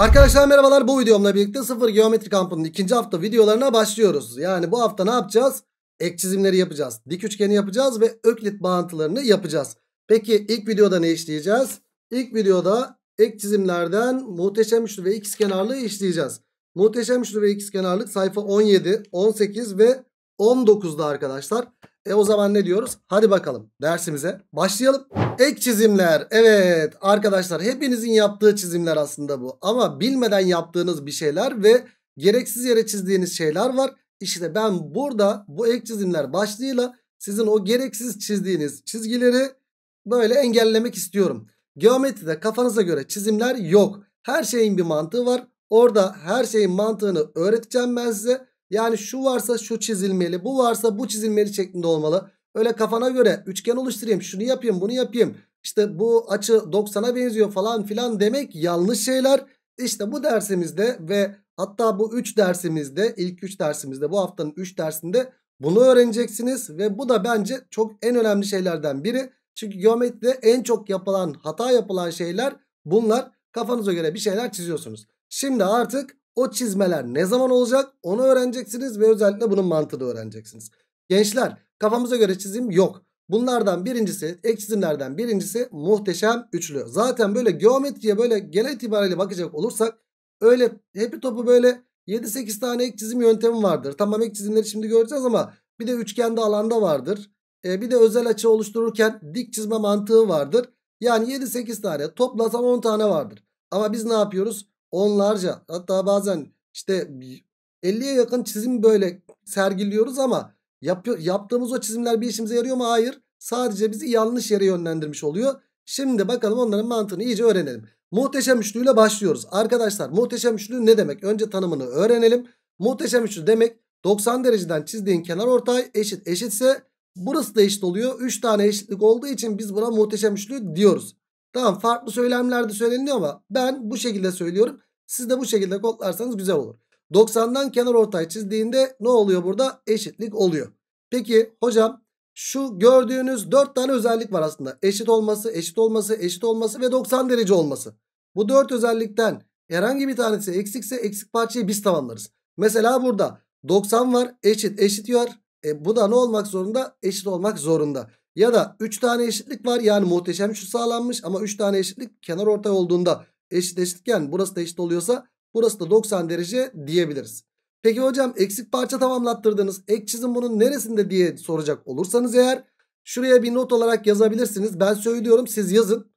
Arkadaşlar merhabalar bu videomla birlikte sıfır geometri kampının ikinci hafta videolarına başlıyoruz. Yani bu hafta ne yapacağız? Ek çizimleri yapacağız. Dik üçgeni yapacağız ve öklit bağıntılarını yapacağız. Peki ilk videoda ne işleyeceğiz? İlk videoda ek çizimlerden muhteşem üçlü ve ikizkenarlığı işleyeceğiz. Muhteşem üçlü ve ikizkenarlık sayfa 17, 18 ve 19'da arkadaşlar. E o zaman ne diyoruz? Hadi bakalım dersimize başlayalım. Ek çizimler. Evet arkadaşlar hepinizin yaptığı çizimler aslında bu. Ama bilmeden yaptığınız bir şeyler ve gereksiz yere çizdiğiniz şeyler var. İşte ben burada bu ek çizimler başlığıyla sizin o gereksiz çizdiğiniz çizgileri böyle engellemek istiyorum. Geometride kafanıza göre çizimler yok. Her şeyin bir mantığı var. Orada her şeyin mantığını öğreteceğim ben size. Yani şu varsa şu çizilmeli, bu varsa bu çizilmeli şeklinde olmalı. Öyle kafana göre üçgen oluşturayım, şunu yapayım, bunu yapayım. İşte bu açı 90'a benziyor falan filan demek yanlış şeyler. İşte bu dersimizde ve hatta bu 3 dersimizde, ilk 3 dersimizde bu haftanın 3 dersinde bunu öğreneceksiniz. Ve bu da bence çok en önemli şeylerden biri. Çünkü geometride en çok yapılan, hata yapılan şeyler bunlar. Kafanıza göre bir şeyler çiziyorsunuz. Şimdi artık o çizmeler ne zaman olacak onu öğreneceksiniz ve özellikle bunun mantığını öğreneceksiniz. Gençler kafamıza göre çizim yok. Bunlardan birincisi ek çizimlerden birincisi muhteşem üçlü. Zaten böyle geometriye böyle genel itibariyle bakacak olursak öyle hepi topu böyle 7-8 tane ek çizim yöntemi vardır. Tamam ek çizimleri şimdi göreceğiz ama bir de üçgende alanda vardır. E, bir de özel açı oluştururken dik çizme mantığı vardır. Yani 7-8 tane toplasan 10 tane vardır. Ama biz ne yapıyoruz? onlarca hatta bazen işte 50'ye yakın çizim böyle sergiliyoruz ama yap yaptığımız o çizimler bir işimize yarıyor mu? Hayır. Sadece bizi yanlış yere yönlendirmiş oluyor. Şimdi bakalım onların mantığını iyice öğrenelim. Muhteşem üçlüyle başlıyoruz. Arkadaşlar muhteşem üçlü ne demek? Önce tanımını öğrenelim. Muhteşem üçlü demek 90 dereceden çizdiğin kenar ortay eşit eşitse burası da eşit oluyor. 3 tane eşitlik olduğu için biz buna muhteşem üçlü diyoruz. Tamam farklı söylemler de söyleniyor ama ben bu şekilde söylüyorum. Siz de bu şekilde kodlarsanız güzel olur. 90'dan kenar ortay çizdiğinde ne oluyor burada? Eşitlik oluyor. Peki hocam şu gördüğünüz 4 tane özellik var aslında. Eşit olması, eşit olması, eşit olması ve 90 derece olması. Bu 4 özellikten herhangi bir tanesi eksikse eksik parçayı biz tamamlarız. Mesela burada 90 var eşit eşit diyor. E, bu da ne olmak zorunda? Eşit olmak zorunda. Ya da 3 tane eşitlik var. Yani muhteşem şu sağlanmış ama 3 tane eşitlik kenar ortay olduğunda eşit eşitken burası da eşit oluyorsa burası da 90 derece diyebiliriz. Peki hocam eksik parça tamamlattırdınız. Ek çizim bunun neresinde diye soracak olursanız eğer şuraya bir not olarak yazabilirsiniz. Ben söylüyorum siz yazın.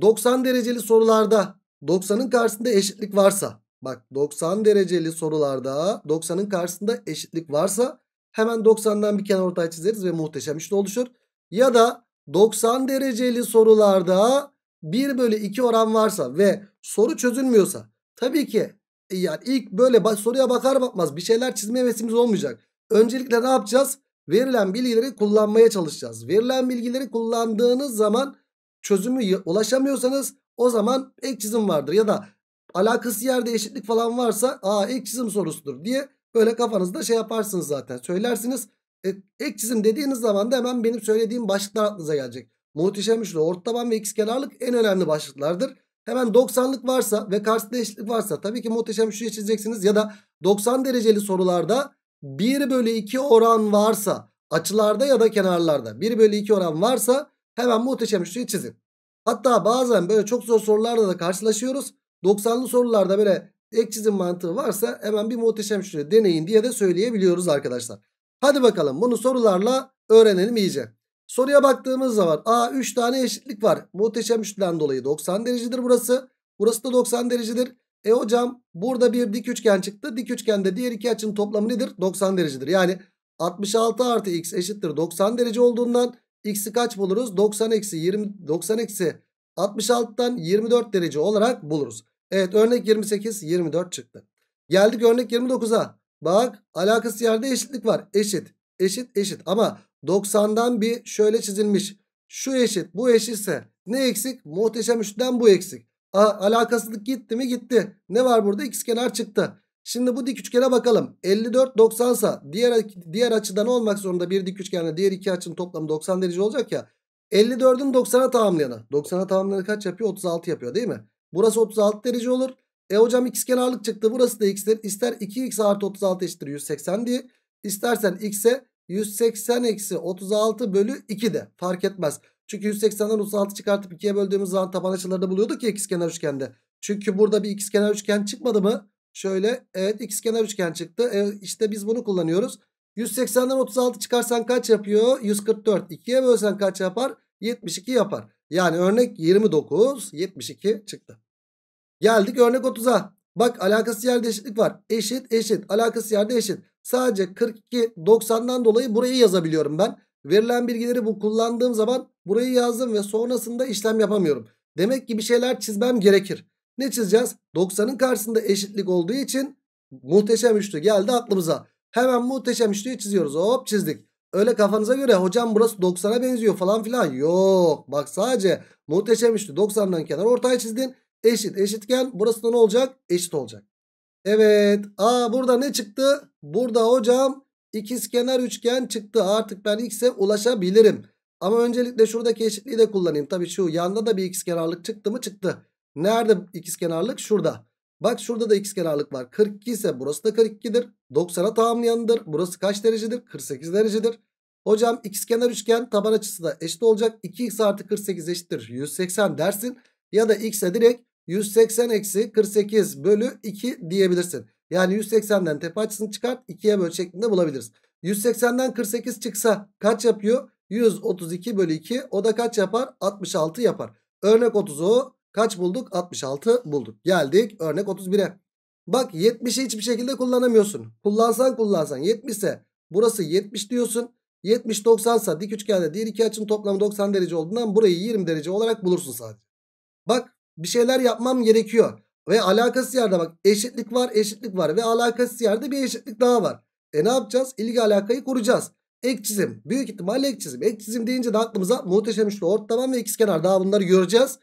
90 dereceli sorularda 90'ın karşısında eşitlik varsa bak 90 dereceli sorularda 90'ın karşısında eşitlik varsa hemen 90'dan bir kenar ortay çizeriz ve muhteşem işte oluşur ya da 90 dereceli sorularda 1 bölü 2 oran varsa ve soru çözülmüyorsa tabii ki e, yani ilk böyle soruya bakar bakmaz bir şeyler çizme hevesimiz olmayacak. Öncelikle ne yapacağız? Verilen bilgileri kullanmaya çalışacağız. Verilen bilgileri kullandığınız zaman çözümü ulaşamıyorsanız o zaman ek çizim vardır. Ya da alakası yerde eşitlik falan varsa aa ek çizim sorusudur diye böyle kafanızda şey yaparsınız zaten söylersiniz. E, ek çizim dediğiniz zaman da hemen benim söylediğim başlıklar aklınıza gelecek. Muhteşem üçlü, orta taban ve x kenarlık en önemli başlıklardır. Hemen 90'lık varsa ve karşısında eşitlik varsa tabii ki muhteşem üçlüyü çizeceksiniz. Ya da 90 dereceli sorularda 1 bölü 2 oran varsa açılarda ya da kenarlarda 1 bölü 2 oran varsa hemen muhteşem üçlüyü çizin. Hatta bazen böyle çok zor sorularda da karşılaşıyoruz. 90'lı sorularda böyle ek çizim mantığı varsa hemen bir muhteşem üçlü deneyin diye de söyleyebiliyoruz arkadaşlar. Hadi bakalım bunu sorularla öğrenelim iyice. Soruya baktığımız zaman a 3 tane eşitlik var. Muhteşem üçlüden dolayı 90 derecedir burası. Burası da 90 derecedir. E hocam burada bir dik üçgen çıktı. Dik üçgende diğer iki açının toplamı nedir? 90 derecedir. Yani 66 artı x eşittir 90 derece olduğundan x'i kaç buluruz? 90 eksi 20 90 eksi 66'dan 24 derece olarak buluruz. Evet örnek 28 24 çıktı. Geldik örnek 29'a. Bak alakası yerde eşitlik var. Eşit eşit eşit ama 90'dan bir şöyle çizilmiş. Şu eşit bu eşitse ne eksik? Muhteşem üçten bu eksik. A, alakasızlık gitti mi gitti. Ne var burada? X kenar çıktı. Şimdi bu dik üçgene bakalım. 54 90 sa diğer diğer açıdan olmak zorunda bir dik üçgenle diğer iki açının toplamı 90 derece olacak ya. 54'ün 90'a tamamlayanı. 90'a tamamlayanı kaç yapıyor? 36 yapıyor değil mi? Burası 36 derece olur. E hocam x kenarlık çıktı. Burası da x'tir. İster 2x artı 36 eşittir 180 diye. İstersen x'e 180 eksi 36 bölü 2 de fark etmez. Çünkü 180'den 36 çıkartıp 2'ye böldüğümüz zaman taban açıları da buluyorduk ya ikizkenar üçgende. Çünkü burada bir x kenar üçgen çıkmadı mı? Şöyle evet x kenar üçgen çıktı. E, işte biz bunu kullanıyoruz. 180'den 36 çıkarsan kaç yapıyor? 144. 2'ye bölsen kaç yapar? 72 yapar. Yani örnek 29, 72 çıktı. Geldik örnek 30'a. Bak alakası yerde eşitlik var. Eşit eşit alakası yerde eşit. Sadece 42 90'dan dolayı burayı yazabiliyorum ben. Verilen bilgileri bu kullandığım zaman burayı yazdım ve sonrasında işlem yapamıyorum. Demek ki bir şeyler çizmem gerekir. Ne çizeceğiz? 90'ın karşısında eşitlik olduğu için muhteşem üçlü geldi aklımıza. Hemen muhteşem üçlüyü çiziyoruz. Hop çizdik. Öyle kafanıza göre hocam burası 90'a benziyor falan filan. Yok bak sadece muhteşem üçlü 90'dan kenar ortaya çizdin. Eşit eşitken burası da ne olacak? Eşit olacak. Evet. Aa burada ne çıktı? Burada hocam ikizkenar üçgen çıktı. Artık ben x'e ulaşabilirim. Ama öncelikle şuradaki eşitliği de kullanayım. Tabii şu yanda da bir ikizkenarlık çıktı mı? Çıktı. Nerede ikizkenarlık? Şurada. Bak şurada da ikizkenarlık var. 42 ise burası da 42'dir. 90'a tamamlayanıdır. Burası kaç derecedir? 48 derecedir. Hocam ikizkenar üçgen taban açısı da eşit olacak. 2x artı 48 eşittir 180 dersin. Ya da x'e direkt 180 eksi 48 bölü 2 diyebilirsin. Yani 180'den tepe açısını çıkart 2'ye böl şeklinde bulabiliriz. 180'den 48 çıksa kaç yapıyor? 132 bölü 2 o da kaç yapar? 66 yapar. Örnek 30'u kaç bulduk? 66 bulduk. Geldik örnek 31'e. Bak 70'i hiçbir şekilde kullanamıyorsun. Kullansan kullansan 70 ise burası 70 diyorsun. 70 90 ise dik üçgende diğer iki açının toplamı 90 derece olduğundan burayı 20 derece olarak bulursun sadece. Bak bir şeyler yapmam gerekiyor. Ve alakası yerde bak eşitlik var eşitlik var ve alakası yerde bir eşitlik daha var. E ne yapacağız? İlgi alakayı kuracağız. Ek çizim. Büyük ihtimalle ek çizim. Ek çizim deyince de aklımıza muhteşem üçlü ortadan ve ikizkenar daha bunları göreceğiz.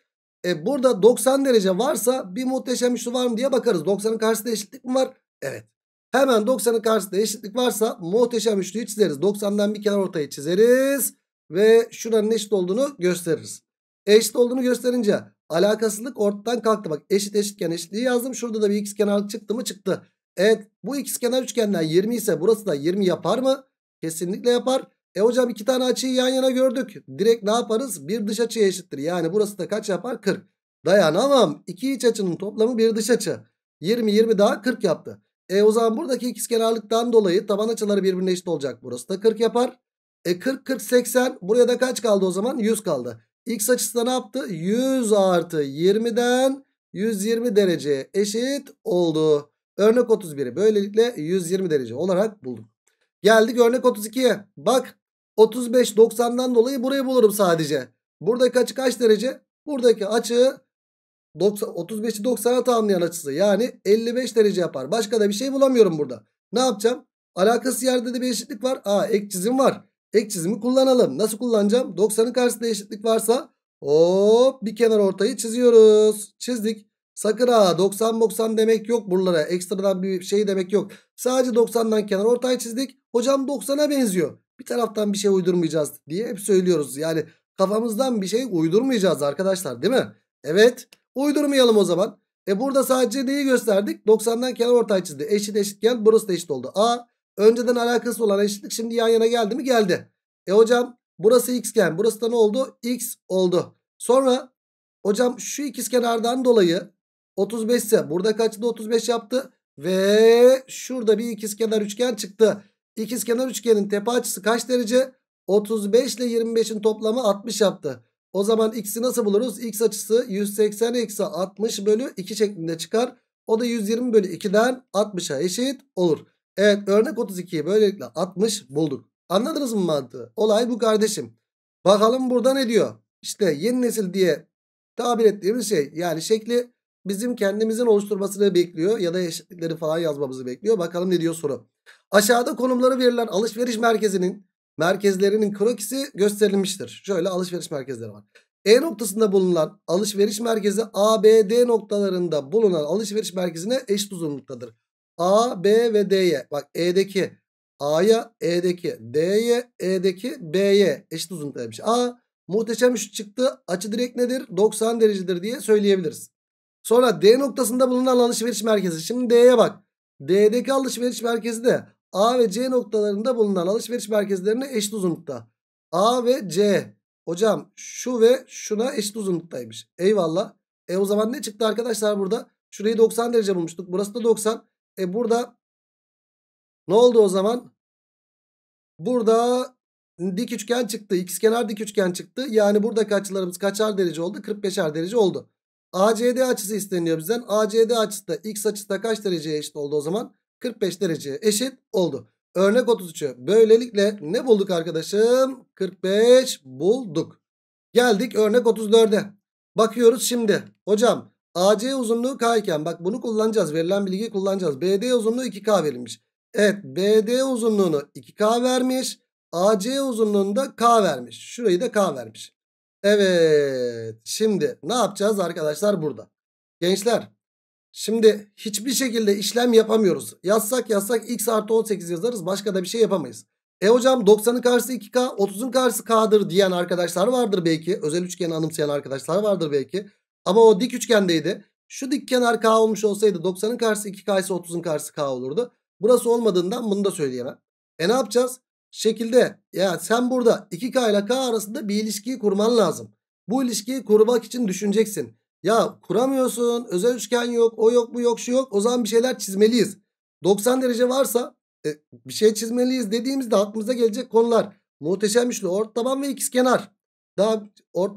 E burada 90 derece varsa bir muhteşem üçlü var mı diye bakarız. 90'ın karşısında eşitlik mi var? Evet. Hemen 90'ın karşısında eşitlik varsa muhteşem üçlüyü çizeriz. 90'dan bir kenar ortaya çizeriz. Ve şuranın eşit olduğunu gösteririz. Eşit olduğunu gösterince Alakasızlık ortadan kalktı. Bak eşit eşitken eşitliği yazdım. Şurada da bir x kenar çıktı mı çıktı. Evet bu x kenar üçgenden 20 ise burası da 20 yapar mı? Kesinlikle yapar. E hocam iki tane açıyı yan yana gördük. Direkt ne yaparız? Bir dış açıya eşittir. Yani burası da kaç yapar? 40. Dayanamam. İki iç açının toplamı bir dış açı. 20 20 daha 40 yaptı. E o zaman buradaki x kenarlıktan dolayı taban açıları birbirine eşit olacak. Burası da 40 yapar. E 40 40 80 buraya da kaç kaldı o zaman? 100 kaldı. X açısı da ne yaptı? 100 artı 20'den 120 derece eşit oldu. Örnek 31'i böylelikle 120 derece olarak bulduk. Geldik örnek 32'ye. Bak 35 90'dan dolayı burayı bulurum sadece. Buradaki açı kaç derece? Buradaki açı 35'i 90'a tamamlayan açısı. Yani 55 derece yapar. Başka da bir şey bulamıyorum burada. Ne yapacağım? Alakası yerde de bir eşitlik var. Aa ek çizim var. Ek çizimi kullanalım. Nasıl kullanacağım? 90'ın karşısında eşitlik varsa hop bir kenar ortayı çiziyoruz. Çizdik. Sakın ha 90 90 demek yok buralara. Ekstradan bir şey demek yok. Sadece 90'dan kenar ortayı çizdik. Hocam 90'a benziyor. Bir taraftan bir şey uydurmayacağız diye hep söylüyoruz. Yani kafamızdan bir şey uydurmayacağız arkadaşlar değil mi? Evet uydurmayalım o zaman. E burada sadece neyi gösterdik? 90'dan kenar ortayı çizdi. Eşit eşitken burası da eşit oldu. A Önceden alakası olan eşitlik şimdi yan yana geldi mi? Geldi. E hocam burası xgen burası da ne oldu? X oldu. Sonra hocam şu ikizkenardan dolayı 35 ise burada kaçtı 35 yaptı. Ve şurada bir ikizkenar üçgen çıktı. İkizkenar üçgenin tepe açısı kaç derece? 35 ile 25'in toplamı 60 yaptı. O zaman x'i nasıl buluruz? x açısı 180 eksi 60 bölü 2 şeklinde çıkar. O da 120 bölü 2'den 60'a eşit olur. Evet örnek 32'yi böylelikle 60 bulduk. Anladınız mı mantığı? Olay bu kardeşim. Bakalım burada ne diyor? İşte yeni nesil diye tabir ettiğimiz şey yani şekli bizim kendimizin oluşturmasını bekliyor ya da eşitlikleri falan yazmamızı bekliyor. Bakalım ne diyor soru. Aşağıda konumları verilen alışveriş merkezinin merkezlerinin krokisi gösterilmiştir. Şöyle alışveriş merkezleri var. E noktasında bulunan alışveriş merkezi ABD noktalarında bulunan alışveriş merkezine eşit uzunluktadır. A, B ve D'ye. Bak E'deki A'ya, E'deki D'ye, E'deki B'ye eşit uzunluktaymış. A muhteşem üçlü çıktı. Açı direkt nedir? 90 derecedir diye söyleyebiliriz. Sonra D noktasında bulunan alışveriş merkezi. Şimdi D'ye bak. D'deki alışveriş merkezi de A ve C noktalarında bulunan alışveriş merkezlerine eşit uzunlukta. A ve C. Hocam şu ve şuna eşit uzunluktaymış. Eyvallah. E o zaman ne çıktı arkadaşlar burada? Şurayı 90 derece bulmuştuk. Burası da 90. E burada ne oldu o zaman? Burada dik üçgen çıktı. X kenar dik üçgen çıktı. Yani burada açılarımız kaçar derece oldu? 45'er derece oldu. ACD açısı isteniyor bizden. ACD açısı da x açısı da kaç dereceye eşit oldu o zaman? 45 dereceye eşit oldu. Örnek 33'ü. Böylelikle ne bulduk arkadaşım? 45 bulduk. Geldik örnek 34'e. Bakıyoruz şimdi. Hocam AC uzunluğu K iken bak bunu kullanacağız. Verilen bilgiyi kullanacağız. BD uzunluğu 2K verilmiş. Evet BD uzunluğunu 2K vermiş. AC uzunluğunu da K vermiş. Şurayı da K vermiş. Evet. Şimdi ne yapacağız arkadaşlar burada? Gençler şimdi hiçbir şekilde işlem yapamıyoruz. Yazsak yazsak x artı 18 yazarız. Başka da bir şey yapamayız. E hocam 90'ın karşısı 2K 30'un karşısı K'dır diyen arkadaşlar vardır belki. Özel üçgeni anımsayan arkadaşlar vardır belki. Ama o dik üçgendeydi. Şu dik kenar k olmuş olsaydı 90'ın karşısı 2k ise 30'un karşısı k olurdu. Burası olmadığından bunu da söyleyemem. E ne yapacağız? Şekilde ya sen burada 2k ile k arasında bir ilişkiyi kurman lazım. Bu ilişkiyi kurmak için düşüneceksin. Ya kuramıyorsun özel üçgen yok o yok bu yok şu yok o zaman bir şeyler çizmeliyiz. 90 derece varsa e, bir şey çizmeliyiz dediğimizde aklımıza gelecek konular. Muhteşem üçlü taban ve ikizkenar. Daha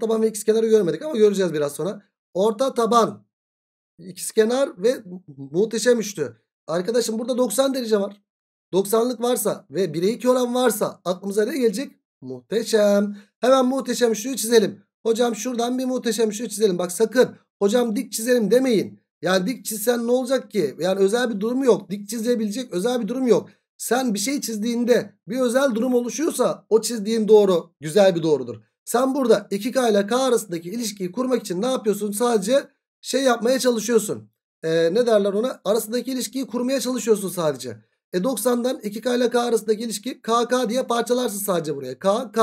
taban ve ikizkenarı görmedik ama göreceğiz biraz sonra orta taban ikizkenar ve muhteşem üçlü. Arkadaşım burada 90 derece var. 90'lık varsa ve 1'e 2 oran varsa aklımıza ne gelecek? Muhteşem. Hemen muhteşem üçlüyü çizelim. Hocam şuradan bir muhteşem üçlü çizelim. Bak sakın hocam dik çizelim demeyin. Yani dik çizsen ne olacak ki? Yani özel bir durum yok. Dik çizebilecek özel bir durum yok. Sen bir şey çizdiğinde bir özel durum oluşuyorsa o çizdiğin doğru güzel bir doğrudur. Sen burada 2K ile K arasındaki ilişkiyi kurmak için ne yapıyorsun? Sadece şey yapmaya çalışıyorsun. Ee, ne derler ona? Arasındaki ilişkiyi kurmaya çalışıyorsun sadece. E 90'dan 2K ile K arasındaki ilişki KK diye parçalarsın sadece buraya. KK.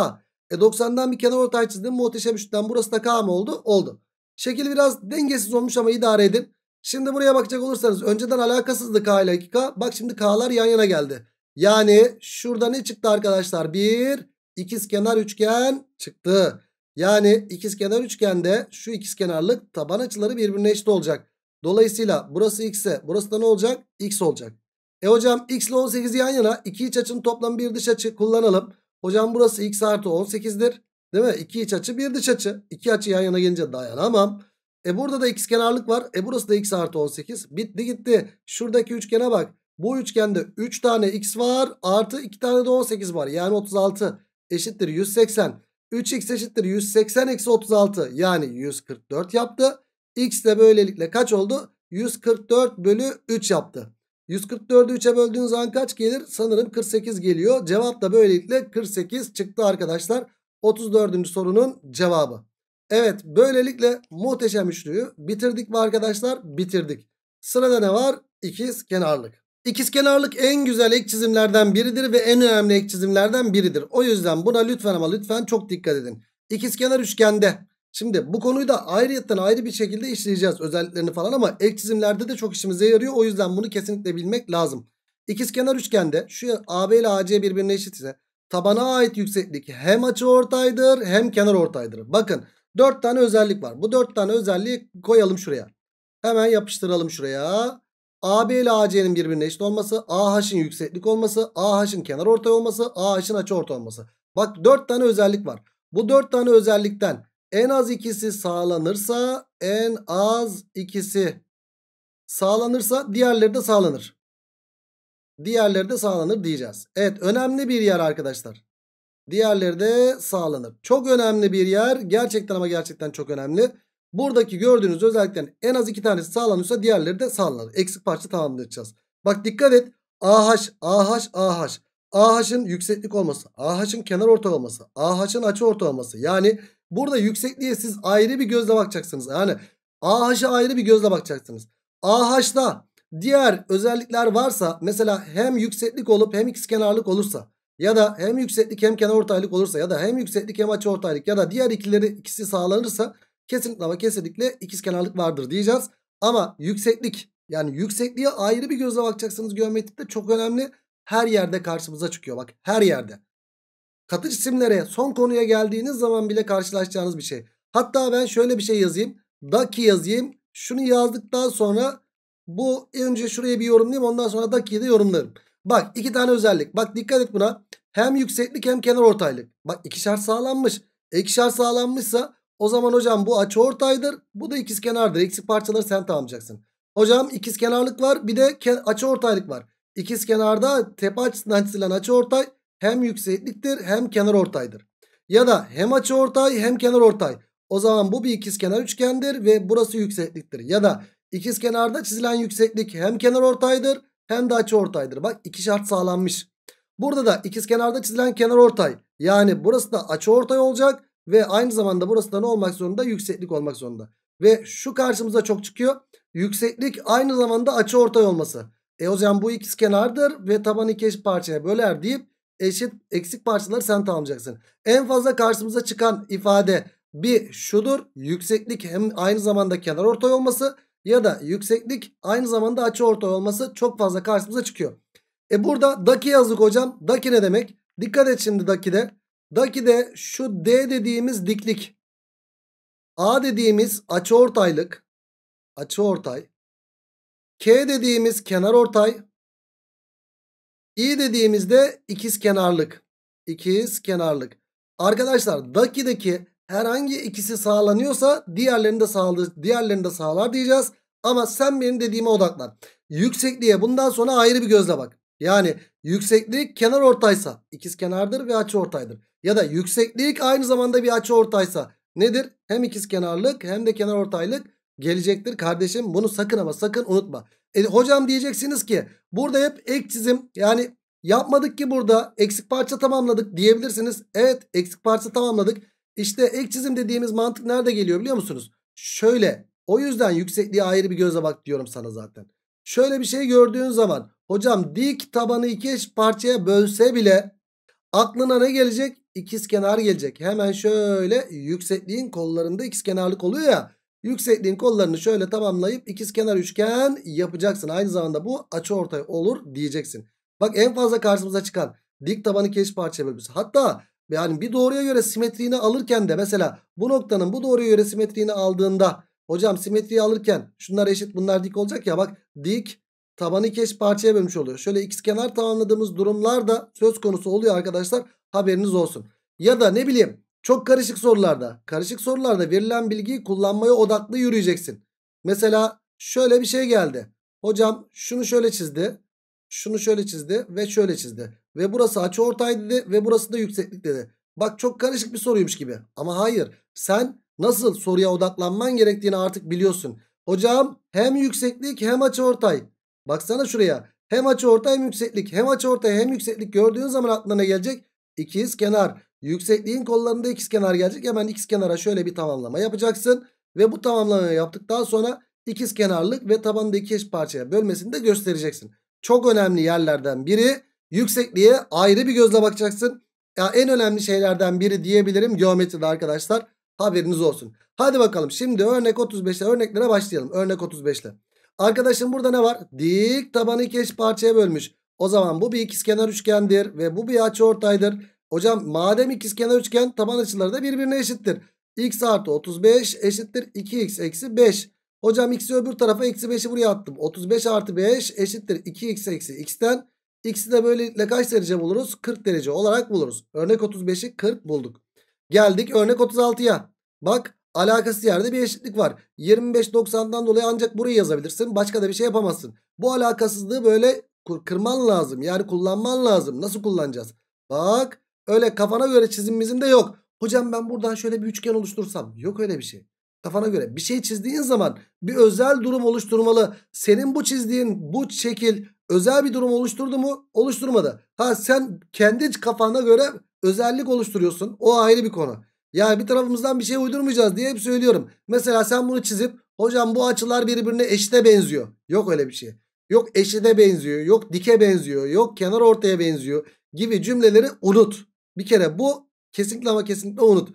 E 90'dan bir kenar ortay çizdim. Muhteşem üçten burası da K mı oldu? Oldu. Şekil biraz dengesiz olmuş ama idare edin. Şimdi buraya bakacak olursanız önceden alakasızdı K ile 2K. Bak şimdi K'lar yan yana geldi. Yani şurada ne çıktı arkadaşlar? Bir ikiz kenar üçgen çıktı. Yani ikiz kenar üçgende şu ikiz kenarlık taban açıları birbirine eşit olacak. Dolayısıyla burası x'e burası da ne olacak? x olacak. E hocam x ile 18 yan yana iki iç açının toplamı bir dış açı kullanalım. Hocam burası x artı 18'dir. Değil mi? İki iç açı bir dış açı. İki açı yan yana gelince dayanamam. E burada da ikiz kenarlık var. E burası da x artı 18. Bitti gitti. Şuradaki üçgene bak. Bu üçgende 3 tane x var artı 2 tane de 18 var. Yani 36 eşittir 180. 3x eşittir 180 eksi 36 yani 144 yaptı. X de böylelikle kaç oldu? 144 bölü 3 yaptı. 144'ü 3'e böldüğünüz an kaç gelir? Sanırım 48 geliyor. Cevap da böylelikle 48 çıktı arkadaşlar. 34. sorunun cevabı. Evet böylelikle muhteşem üçlüyü bitirdik mi arkadaşlar? Bitirdik. Sırada ne var? İkiz kenarlık. İkizkenarlık en güzel ek çizimlerden biridir ve en önemli ek çizimlerden biridir. O yüzden buna lütfen ama lütfen çok dikkat edin. İkizkenar üçgende. Şimdi bu konuyu da ayrıyetten ayrı bir şekilde işleyeceğiz özelliklerini falan ama ek çizimlerde de çok işimize yarıyor. O yüzden bunu kesinlikle bilmek lazım. İkizkenar üçgende şu AB ile AC birbirine eşit ise tabana ait yükseklik hem açı ortaydır hem kenar ortaydır. Bakın 4 tane özellik var. Bu 4 tane özelliği koyalım şuraya. Hemen yapıştıralım şuraya. AB ile AC'nin birbirine eşit olması, AH'ın yükseklik olması, AH'ın kenar ortay olması, AH'ın açıortay olması. Bak 4 tane özellik var. Bu 4 tane özellikten en az ikisi sağlanırsa en az ikisi sağlanırsa diğerleri de sağlanır. Diğerleri de sağlanır diyeceğiz. Evet önemli bir yer arkadaşlar. Diğerleri de sağlanır. Çok önemli bir yer. Gerçekten ama gerçekten çok önemli. Buradaki gördüğünüz özellikten en az iki tanesi sağlanıyorsa diğerleri de sağlanır. Eksik parça tamamlayacağız. Bak dikkat et. AH, AH, AH. AH'ın yükseklik olması, AH'ın kenar orta olması, AH'ın açı orta olması. Yani burada yüksekliğe siz ayrı bir gözle bakacaksınız. Yani AH'a ayrı bir gözle bakacaksınız. AH'da diğer özellikler varsa mesela hem yükseklik olup hem kenarlık olursa ya da hem yükseklik hem kenar ortaylık olursa ya da hem yükseklik hem açı ortaylık ya da diğer ikileri ikisi sağlanırsa kesinlikle ama kesinlikle ikizkenarlık vardır diyeceğiz. Ama yükseklik yani yüksekliğe ayrı bir gözle bakacaksınız geometrikte çok önemli. Her yerde karşımıza çıkıyor bak her yerde. Katı cisimlere son konuya geldiğiniz zaman bile karşılaşacağınız bir şey. Hatta ben şöyle bir şey yazayım. Daki yazayım. Şunu yazdıktan sonra bu önce şuraya bir yorumlayayım ondan sonra dakiyi de yorumlarım. Bak iki tane özellik. Bak dikkat et buna. Hem yükseklik hem kenar ortaylık. Bak iki şart sağlanmış. E, şart sağlanmışsa o zaman hocam bu açı ortaydır. Bu da ikizkenardır. Eksik parçaları sen tamamlayacaksın. Hocam ikizkenarlık var. Bir de açı ortaylık var. İkizkenarda tepe açısından çizilen açı ortay hem yüksekliktir hem kenar ortaydır. Ya da hem açı ortay hem kenar ortay. O zaman bu bir ikizkenar üçgendir ve burası yüksekliktir. Ya da ikizkenarda çizilen yükseklik hem kenar ortaydır hem de açı ortaydır. Bak iki şart sağlanmış. Burada da ikizkenarda çizilen kenar ortay yani burası da açı ortay olacak. Ve aynı zamanda burası da ne olmak zorunda? Yükseklik olmak zorunda. Ve şu karşımıza çok çıkıyor. Yükseklik aynı zamanda açı ortay olması. E o zaman bu ikiz kenardır ve tabanı iki eşit parçaya böler deyip eşit eksik parçaları sen tamamlayacaksın. En fazla karşımıza çıkan ifade bir şudur. Yükseklik hem aynı zamanda kenar ortay olması ya da yükseklik aynı zamanda açı ortay olması çok fazla karşımıza çıkıyor. E burada daki yazdık hocam. Daki ne demek? Dikkat et şimdi dakide. Daki de şu D dediğimiz diklik. A dediğimiz açıortaylık. Açıortay. K dediğimiz kenarortay. İ dediğimizde ikiz kenarlık. İkiz kenarlık. Arkadaşlar dakideki herhangi ikisi sağlanıyorsa diğerlerini de sağlar, diğerlerini de sağlar diyeceğiz. Ama sen benim dediğime odaklan. Yüksekliğe bundan sonra ayrı bir gözle bak. Yani yükseklik kenar ortaysa ikiz kenardır ve açı ortaydır. Ya da yükseklik aynı zamanda bir açı ortaysa nedir? Hem ikiz kenarlık hem de kenar ortaylık gelecektir kardeşim. Bunu sakın ama sakın unutma. E, hocam diyeceksiniz ki burada hep ek çizim yani yapmadık ki burada eksik parça tamamladık diyebilirsiniz. Evet eksik parça tamamladık. İşte ek çizim dediğimiz mantık nerede geliyor biliyor musunuz? Şöyle o yüzden yüksekliğe ayrı bir göze bak diyorum sana zaten. Şöyle bir şey gördüğün zaman Hocam dik tabanı iki eş parçaya bölse bile aklına ne gelecek? İkiz kenar gelecek. Hemen şöyle yüksekliğin kollarında ikiz kenarlık oluyor ya. Yüksekliğin kollarını şöyle tamamlayıp ikiz kenar üçgen yapacaksın. Aynı zamanda bu açı ortay olur diyeceksin. Bak en fazla karşımıza çıkan dik tabanı iki eş parçaya bölmesi. Hatta yani bir doğruya göre simetriğini alırken de mesela bu noktanın bu doğruya göre simetriğini aldığında hocam simetriyi alırken şunlar eşit bunlar dik olacak ya bak dik tabanı iki parçaya bölmüş oluyor. Şöyle x kenar tamamladığımız durumlar da söz konusu oluyor arkadaşlar. Haberiniz olsun. Ya da ne bileyim çok karışık sorularda. Karışık sorularda verilen bilgiyi kullanmaya odaklı yürüyeceksin. Mesela şöyle bir şey geldi. Hocam şunu şöyle çizdi. Şunu şöyle çizdi ve şöyle çizdi. Ve burası açı ortay dedi ve burası da yükseklik dedi. Bak çok karışık bir soruymuş gibi. Ama hayır sen nasıl soruya odaklanman gerektiğini artık biliyorsun. Hocam hem yükseklik hem açı ortay. Baksana şuraya. Hem açı orta hem yükseklik. Hem açı orta hem yükseklik gördüğün zaman aklına ne gelecek? İkiz kenar. Yüksekliğin kollarında ikiz kenar gelecek. Hemen ikiz kenara şöyle bir tamamlama yapacaksın. Ve bu tamamlamayı yaptıktan sonra ikiz kenarlık ve tabanında iki eş parçaya bölmesini de göstereceksin. Çok önemli yerlerden biri yüksekliğe ayrı bir gözle bakacaksın. Ya en önemli şeylerden biri diyebilirim geometride arkadaşlar. Haberiniz olsun. Hadi bakalım şimdi örnek 35'le örneklere başlayalım. Örnek 35'le. Arkadaşım burada ne var? Dik tabanı iki eş parçaya bölmüş. O zaman bu bir ikizkenar üçgendir ve bu bir açıortaydır. Hocam madem ikizkenar üçgen taban açıları da birbirine eşittir. x artı 35 eşittir 2x eksi 5. Hocam x'i öbür tarafa eksi 5'i buraya attım. 35 artı 5 eşittir 2x eksi x'ten. X'i de böylelikle kaç derece buluruz? 40 derece olarak buluruz. Örnek 35'i 40 bulduk. Geldik örnek 36'ya. Bak Alakası yerde bir eşitlik var. 25 90'dan dolayı ancak burayı yazabilirsin. Başka da bir şey yapamazsın. Bu alakasızlığı böyle kırman lazım. Yani kullanman lazım. Nasıl kullanacağız? Bak öyle kafana göre çizimimizin de yok. Hocam ben buradan şöyle bir üçgen oluştursam. Yok öyle bir şey. Kafana göre bir şey çizdiğin zaman bir özel durum oluşturmalı. Senin bu çizdiğin bu şekil özel bir durum oluşturdu mu? Oluşturmadı. Ha sen kendi kafana göre özellik oluşturuyorsun. O ayrı bir konu. Yani bir tarafımızdan bir şey uydurmayacağız diye hep söylüyorum. Mesela sen bunu çizip hocam bu açılar birbirine eşite benziyor. Yok öyle bir şey. Yok eşide benziyor, yok dike benziyor, yok kenar ortaya benziyor gibi cümleleri unut. Bir kere bu kesinlikle ama kesinlikle unut.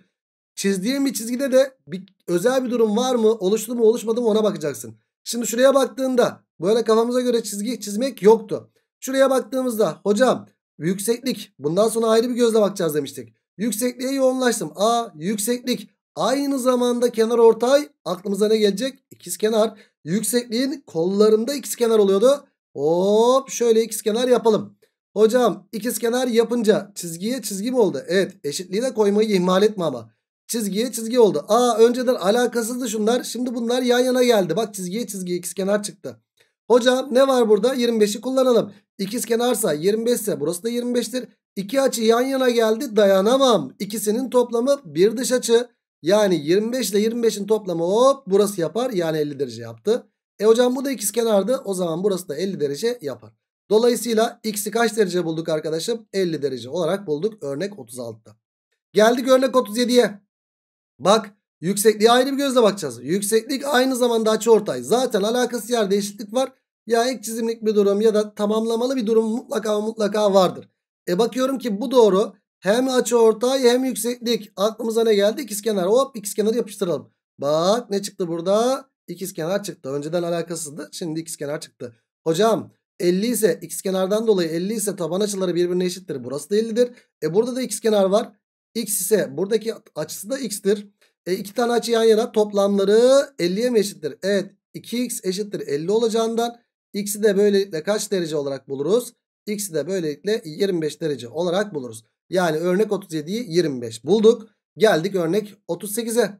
Çizdiğim bir çizgide de bir, özel bir durum var mı, oluştu mu, oluşmadı mı ona bakacaksın. Şimdi şuraya baktığında böyle kafamıza göre çizgi çizmek yoktu. Şuraya baktığımızda hocam yükseklik bundan sonra ayrı bir gözle bakacağız demiştik. Yüksekliğe yoğunlaştım. A yükseklik aynı zamanda kenar ortay aklımıza ne gelecek? İkiz kenar. Yüksekliğin kollarında ikiz kenar oluyordu. Hop şöyle ikiz kenar yapalım. Hocam ikiz kenar yapınca çizgiye çizgi mi oldu? Evet eşitliği de koymayı ihmal etme ama. Çizgiye çizgi oldu. Aa önceden alakasızdı şunlar. Şimdi bunlar yan yana geldi. Bak çizgiye çizgi ikiz kenar çıktı. Hocam ne var burada? 25'i kullanalım. İkiz kenarsa 25 ise burası da 25'tir. İki açı yan yana geldi dayanamam. İkisinin toplamı bir dış açı. Yani 25 ile 25'in toplamı hop burası yapar. Yani 50 derece yaptı. E hocam bu da ikiz kenardı. O zaman burası da 50 derece yapar. Dolayısıyla x'i kaç derece bulduk arkadaşım? 50 derece olarak bulduk. Örnek 36'da. Geldik örnek 37'ye. Bak yüksekliğe ayrı bir gözle bakacağız. Yükseklik aynı zamanda açı ortay. Zaten alakası yerde eşitlik var. Ya ek çizimlik bir durum ya da tamamlamalı bir durum mutlaka mutlaka vardır. E bakıyorum ki bu doğru. Hem açı ortay hem yükseklik. Aklımıza ne geldi? İkizkenar. Hop ikizkenarı yapıştıralım. Bak ne çıktı burada? İkizkenar çıktı. Önceden alakasızdı. Şimdi ikizkenar çıktı. Hocam 50 ise ikizkenardan dolayı 50 ise taban açıları birbirine eşittir. Burası da 50'dir. E burada da ikizkenar var. X ise buradaki açısı da x'tir. E iki tane açı yan yana toplamları 50'ye mi eşittir? Evet 2x eşittir 50 olacağından x'i de böylelikle kaç derece olarak buluruz? X'i de böylelikle 25 derece olarak buluruz. Yani örnek 37'yi 25 bulduk. Geldik örnek 38'e.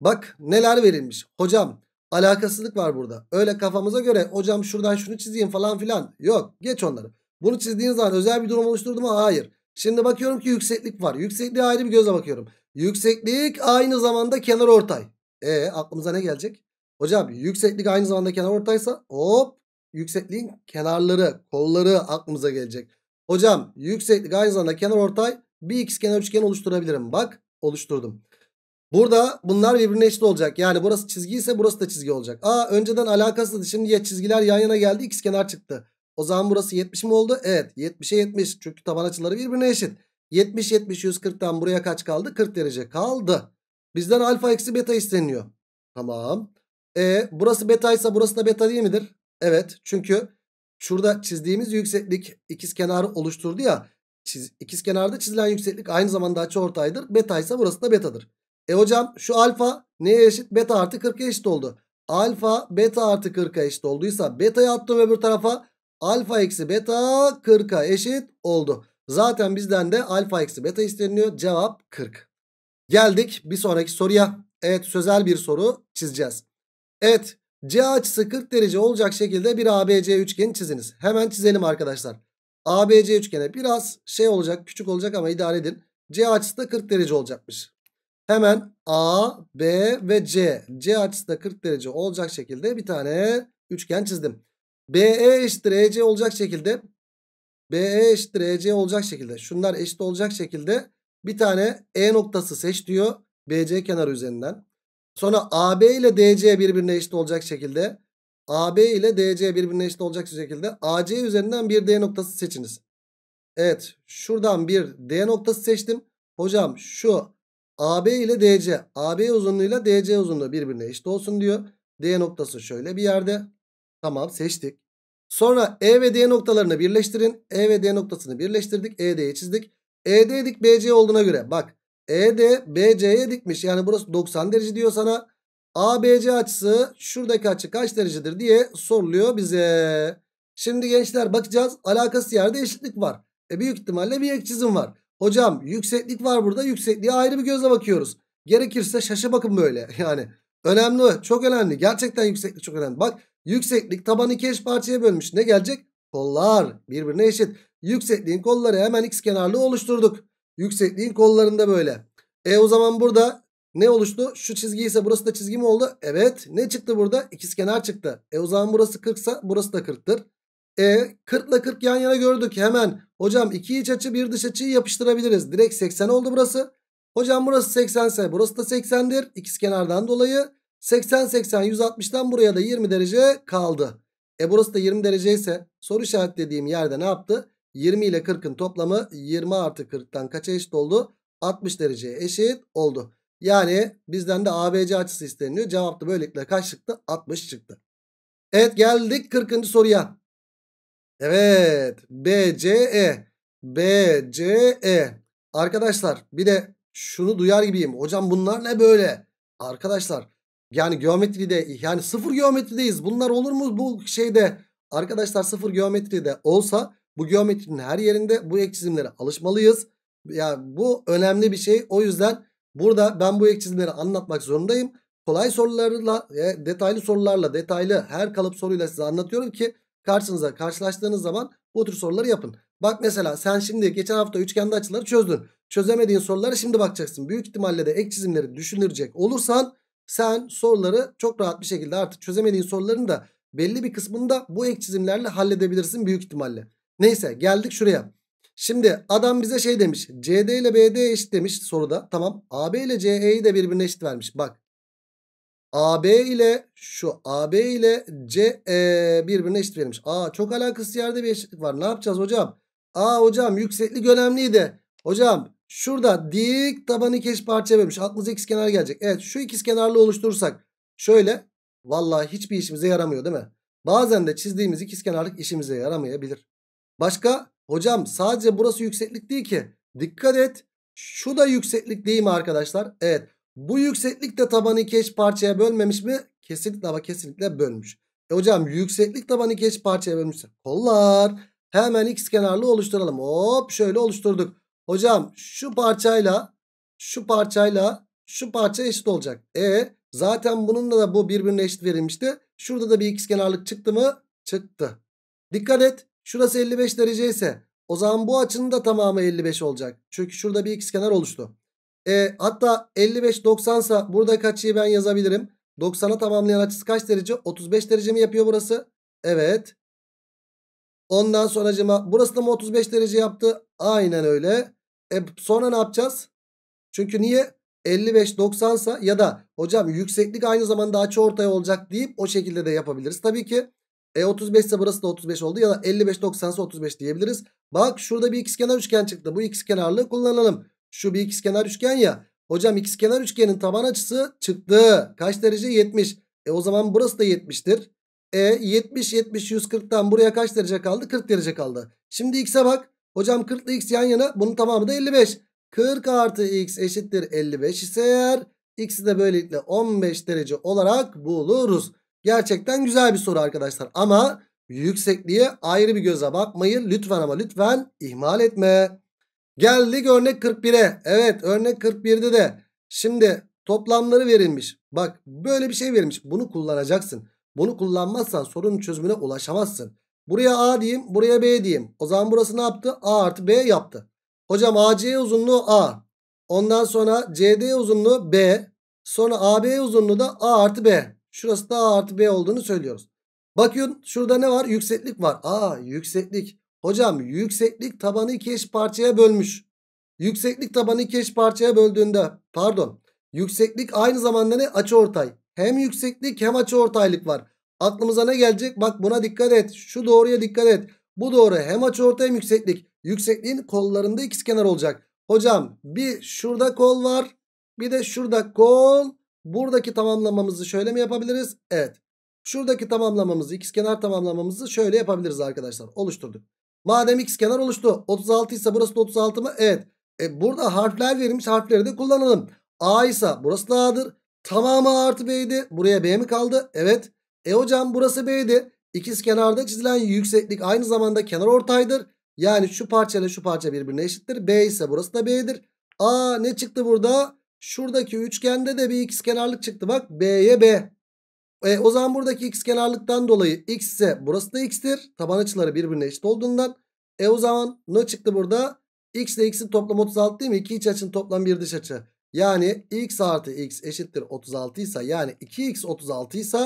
Bak neler verilmiş. Hocam alakasızlık var burada. Öyle kafamıza göre hocam şuradan şunu çizeyim falan filan. Yok geç onları. Bunu çizdiğin zaman özel bir durum oluşturdu mu? Hayır. Şimdi bakıyorum ki yükseklik var. Yüksekliğe ayrı bir gözle bakıyorum. Yükseklik aynı zamanda kenar ortay. E aklımıza ne gelecek? Hocam yükseklik aynı zamanda kenar ortaysa hop yüksekliğin kenarları, kolları aklımıza gelecek. Hocam yükseklik aynı zamanda kenar ortay bir x kenar üçgen oluşturabilirim. Bak oluşturdum. Burada bunlar birbirine eşit olacak. Yani burası çizgi ise burası da çizgi olacak. Aa önceden alakasızdı. Şimdi ya çizgiler yan yana geldi. X kenar çıktı. O zaman burası 70 mi oldu? Evet 70'e 70. Çünkü taban açıları birbirine eşit. 70 70 140'tan buraya kaç kaldı? 40 derece kaldı. Bizden alfa eksi beta isteniyor. Tamam. E, burası beta ise burası da beta değil midir? Evet çünkü şurada çizdiğimiz yükseklik ikiz kenarı oluşturdu ya. Çiz, ikiz kenarda çizilen yükseklik aynı zamanda açı ortaydır. Beta ise burası da betadır. E hocam şu alfa neye eşit? Beta artı 40'a eşit oldu. Alfa beta artı 40'a eşit olduysa beta'yı attım öbür tarafa. Alfa eksi beta 40'a eşit oldu. Zaten bizden de alfa eksi beta isteniliyor. Cevap 40. Geldik bir sonraki soruya. Evet sözel bir soru çizeceğiz. Evet C açısı 40 derece olacak şekilde bir ABC üçgeni çiziniz. Hemen çizelim arkadaşlar. ABC üçgene biraz şey olacak küçük olacak ama idare edin. C açısı da 40 derece olacakmış. Hemen A, B ve C. C açısı da 40 derece olacak şekilde bir tane üçgen çizdim. BE eşittir EC olacak şekilde BE eşittir EC olacak şekilde şunlar eşit olacak şekilde bir tane E noktası seç diyor. BC kenarı üzerinden. Sonra AB ile DC birbirine eşit olacak şekilde AB ile DC birbirine eşit olacak şekilde AC üzerinden bir D noktası seçiniz. Evet şuradan bir D noktası seçtim. Hocam şu AB ile DC AB uzunluğuyla DC uzunluğu birbirine eşit olsun diyor. D noktası şöyle bir yerde. Tamam seçtik. Sonra E ve D noktalarını birleştirin. E ve D noktasını birleştirdik. ED'yi çizdik. ED dik BC olduğuna göre bak ED, de BC'ye dikmiş. Yani burası 90 derece diyor sana. ABC açısı şuradaki açı kaç derecedir diye soruluyor bize. Şimdi gençler bakacağız. Alakası yerde eşitlik var. E büyük ihtimalle bir ek çizim var. Hocam yükseklik var burada. Yüksekliğe ayrı bir gözle bakıyoruz. Gerekirse şaşı bakın böyle. Yani önemli. Çok önemli. Gerçekten yükseklik çok önemli. Bak yükseklik taban iki eş parçaya bölmüş. Ne gelecek? Kollar birbirine eşit. Yüksekliğin kolları hemen x kenarlığı oluşturduk. Yüksekliğin kollarında böyle. E o zaman burada ne oluştu? Şu çizgi ise burası da çizgi mi oldu? Evet. Ne çıktı burada? İkizkenar çıktı. E o zaman burası 40 ise burası da 40'tır. E 40 ile 40 yan yana gördük hemen. Hocam iki iç açı bir dış açıyı yapıştırabiliriz. Direkt 80 oldu burası. Hocam burası 80 ise burası da 80'dir. İkizkenardan dolayı 80 80 160'dan buraya da 20 derece kaldı. E burası da 20 derece ise soru işaretlediğim yerde ne yaptı? 20 ile 40'ın toplamı 20 artı 40'tan kaça eşit oldu? 60 dereceye eşit oldu. Yani bizden de ABC açısı isteniyor. Cevap da böylelikle kaç çıktı? 60 çıktı. Evet geldik 40. soruya. Evet BCE BCE Arkadaşlar bir de şunu duyar gibiyim. Hocam bunlar ne böyle? Arkadaşlar yani geometride yani sıfır geometrideyiz. Bunlar olur mu bu şeyde? Arkadaşlar sıfır geometride olsa bu geometrinin her yerinde bu ek çizimlere alışmalıyız. Yani bu önemli bir şey. O yüzden burada ben bu ek çizimleri anlatmak zorundayım. Kolay sorularla, detaylı sorularla, detaylı her kalıp soruyla size anlatıyorum ki karşınıza karşılaştığınız zaman bu tür soruları yapın. Bak mesela sen şimdi geçen hafta üçgende açıları çözdün. Çözemediğin soruları şimdi bakacaksın. Büyük ihtimalle de ek çizimleri düşünülecek olursan sen soruları çok rahat bir şekilde artık çözemediğin soruların da belli bir kısmını da bu ek çizimlerle halledebilirsin büyük ihtimalle. Neyse geldik şuraya. Şimdi adam bize şey demiş. CD ile BD eşit demiş soruda. Tamam. AB ile CE'yi de birbirine eşit vermiş. Bak. AB ile şu AB ile CE birbirine eşit vermiş. Aa çok alakası yerde bir eşitlik var. Ne yapacağız hocam? Aa hocam yükseklik önemliydi. Hocam şurada dik tabanı keş parça vermiş. Aklınıza kenar gelecek. Evet şu ikiz kenarlı oluşturursak şöyle vallahi hiçbir işimize yaramıyor değil mi? Bazen de çizdiğimiz ikiz kenarlık işimize yaramayabilir. Başka? Hocam sadece burası yükseklik değil ki. Dikkat et. Şu da yükseklik değil mi arkadaşlar? Evet. Bu yükseklik de tabanı iki eş parçaya bölmemiş mi? Kesinlikle ama kesinlikle bölmüş. E hocam yükseklik tabanı iki eş parçaya bölmüşse. Kollar. Hemen x kenarlı oluşturalım. Hop şöyle oluşturduk. Hocam şu parçayla şu parçayla şu parça eşit olacak. E zaten bununla da bu birbirine eşit verilmişti. Şurada da bir x kenarlık çıktı mı? Çıktı. Dikkat et. Şurası 55 derece ise o zaman bu açının da tamamı 55 olacak. Çünkü şurada bir ikizkenar oluştu. E, hatta 55 90 sa burada kaçıyı ben yazabilirim. 90'a tamamlayan açısı kaç derece? 35 derece mi yapıyor burası? Evet. Ondan sonra acaba burası da mı 35 derece yaptı? Aynen öyle. E sonra ne yapacağız? Çünkü niye? 55 90 sa ya da hocam yükseklik aynı zamanda açı ortaya olacak deyip o şekilde de yapabiliriz. Tabii ki e 35 ise burası da 35 oldu ya da 55 90 ise 35 diyebiliriz. Bak şurada bir ikizkenar üçgen çıktı. Bu ikizkenarlığı kullanalım. Şu bir ikizkenar üçgen ya. Hocam ikizkenar üçgenin taban açısı çıktı. Kaç derece? 70. E o zaman burası da 70'tir. E 70 70 140'tan buraya kaç derece kaldı? 40 derece kaldı. Şimdi x'e bak. Hocam 40 ile x yan yana. Bunun tamamı da 55. 40 artı x eşittir 55 ise eğer x'i de böylelikle 15 derece olarak buluruz. Gerçekten güzel bir soru arkadaşlar. Ama yüksekliğe ayrı bir göze bakmayı lütfen ama lütfen ihmal etme. Geldik örnek 41'e. Evet örnek 41'de de şimdi toplamları verilmiş. Bak böyle bir şey verilmiş. Bunu kullanacaksın. Bunu kullanmazsan sorunun çözümüne ulaşamazsın. Buraya A diyeyim buraya B diyeyim. O zaman burası ne yaptı? A artı B yaptı. Hocam AC uzunluğu A. Ondan sonra CD uzunluğu B. Sonra AB uzunluğu da A artı B. Şurası da A artı B olduğunu söylüyoruz. Bakın şurada ne var? Yükseklik var. Aa yükseklik. Hocam yükseklik tabanı iki eş parçaya bölmüş. Yükseklik tabanı iki eş parçaya böldüğünde pardon. Yükseklik aynı zamanda ne? Açı ortay. Hem yükseklik hem açı ortaylık var. Aklımıza ne gelecek? Bak buna dikkat et. Şu doğruya dikkat et. Bu doğru hem açı ortay hem yükseklik. Yüksekliğin kollarında ikiz kenar olacak. Hocam bir şurada kol var. Bir de şurada kol Buradaki tamamlamamızı şöyle mi yapabiliriz? Evet. Şuradaki tamamlamamızı ikiz kenar tamamlamamızı şöyle yapabiliriz arkadaşlar. Oluşturduk. Madem ikiz kenar oluştu. 36 ise burası da 36 mı? Evet. E burada harfler verilmiş harfleri de kullanalım. A ise burası da A'dır. Tamamı artı B'ydi. Buraya B mi kaldı? Evet. E hocam burası B'di. İkiz kenarda çizilen yükseklik aynı zamanda kenar ortaydır. Yani şu parça ile şu parça birbirine eşittir. B ise burası da B'dir. A ne çıktı burada? Şuradaki üçgende de bir x kenarlık çıktı. Bak B'ye B. E, o zaman buradaki x kenarlıktan dolayı x ise burası da x'tir. Taban açıları birbirine eşit olduğundan. E o zaman ne çıktı burada? X ile x'in toplamı 36 değil mi? 2 iç açın toplam bir dış açı. Yani x artı x eşittir 36 ise yani 2x 36 ise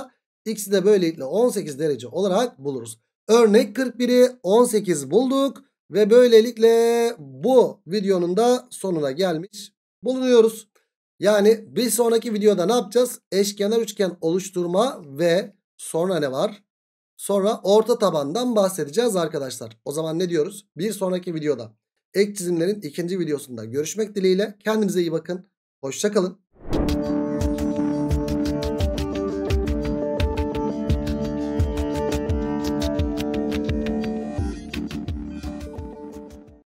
x'i de böylelikle 18 derece olarak buluruz. Örnek 41'i 18 bulduk ve böylelikle bu videonun da sonuna gelmiş bulunuyoruz. Yani bir sonraki videoda ne yapacağız? Eşkenar üçgen oluşturma ve sonra ne var? Sonra orta tabandan bahsedeceğiz arkadaşlar. O zaman ne diyoruz? Bir sonraki videoda ek çizimlerin ikinci videosunda görüşmek dileğiyle. Kendinize iyi bakın. Hoşçakalın.